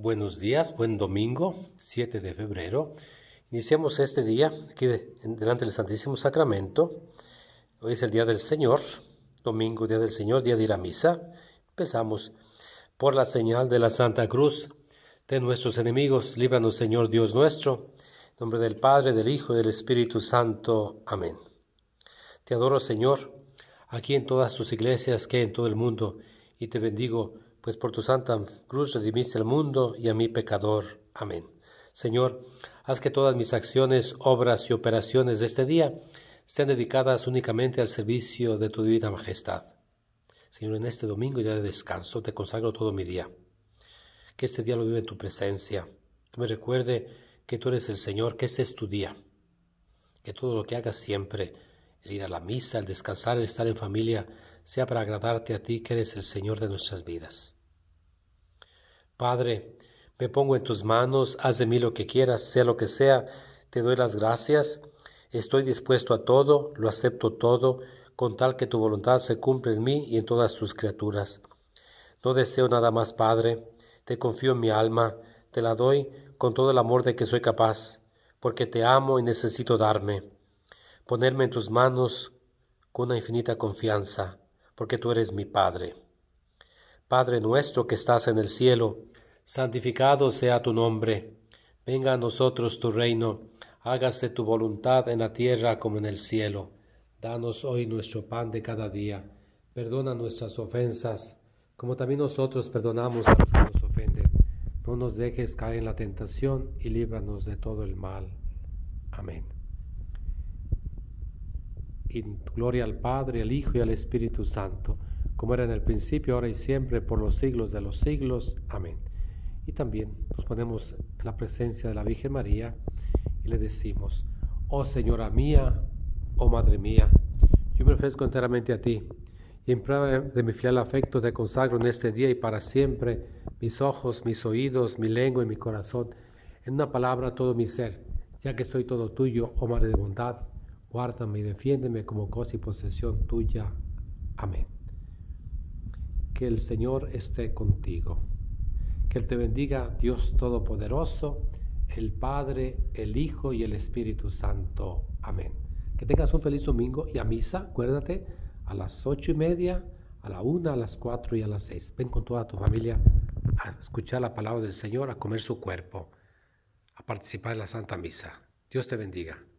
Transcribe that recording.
Buenos días, buen domingo, 7 de febrero. Iniciamos este día aquí delante del Santísimo Sacramento. Hoy es el Día del Señor, domingo, Día del Señor, día de ir a misa. Empezamos por la señal de la Santa Cruz de nuestros enemigos. Líbranos, Señor Dios nuestro. En nombre del Padre, del Hijo y del Espíritu Santo. Amén. Te adoro, Señor, aquí en todas tus iglesias que en todo el mundo y te bendigo pues por tu santa cruz redimiste el mundo y a mi pecador. Amén. Señor, haz que todas mis acciones, obras y operaciones de este día sean dedicadas únicamente al servicio de tu divina majestad. Señor, en este domingo ya de descanso te consagro todo mi día. Que este día lo vive en tu presencia. Que me recuerde que tú eres el Señor, que este es tu día. Que todo lo que hagas siempre, el ir a la misa, el descansar, el estar en familia, sea para agradarte a ti que eres el Señor de nuestras vidas. Padre, me pongo en tus manos, haz de mí lo que quieras, sea lo que sea, te doy las gracias, estoy dispuesto a todo, lo acepto todo, con tal que tu voluntad se cumpla en mí y en todas tus criaturas. No deseo nada más, Padre, te confío en mi alma, te la doy con todo el amor de que soy capaz, porque te amo y necesito darme, ponerme en tus manos con una infinita confianza, porque tú eres mi Padre. Padre nuestro que estás en el cielo, santificado sea tu nombre. Venga a nosotros tu reino, hágase tu voluntad en la tierra como en el cielo. Danos hoy nuestro pan de cada día. Perdona nuestras ofensas, como también nosotros perdonamos a los que nos ofenden. No nos dejes caer en la tentación y líbranos de todo el mal. Amén. gloria al Padre, al Hijo y al Espíritu Santo como era en el principio, ahora y siempre, por los siglos de los siglos. Amén. Y también nos ponemos en la presencia de la Virgen María y le decimos, oh Señora mía, oh Madre mía, yo me ofrezco enteramente a ti, y en prueba de mi fiel afecto te consagro en este día y para siempre mis ojos, mis oídos, mi lengua y mi corazón, en una palabra todo mi ser, ya que soy todo tuyo, oh Madre de bondad, guárdame y defiéndeme como cosa y posesión tuya. Amén. Que el Señor esté contigo. Que Él te bendiga, Dios Todopoderoso, el Padre, el Hijo y el Espíritu Santo. Amén. Que tengas un feliz domingo y a misa, acuérdate, a las ocho y media, a la una, a las cuatro y a las seis. Ven con toda tu familia a escuchar la palabra del Señor, a comer su cuerpo, a participar en la Santa Misa. Dios te bendiga.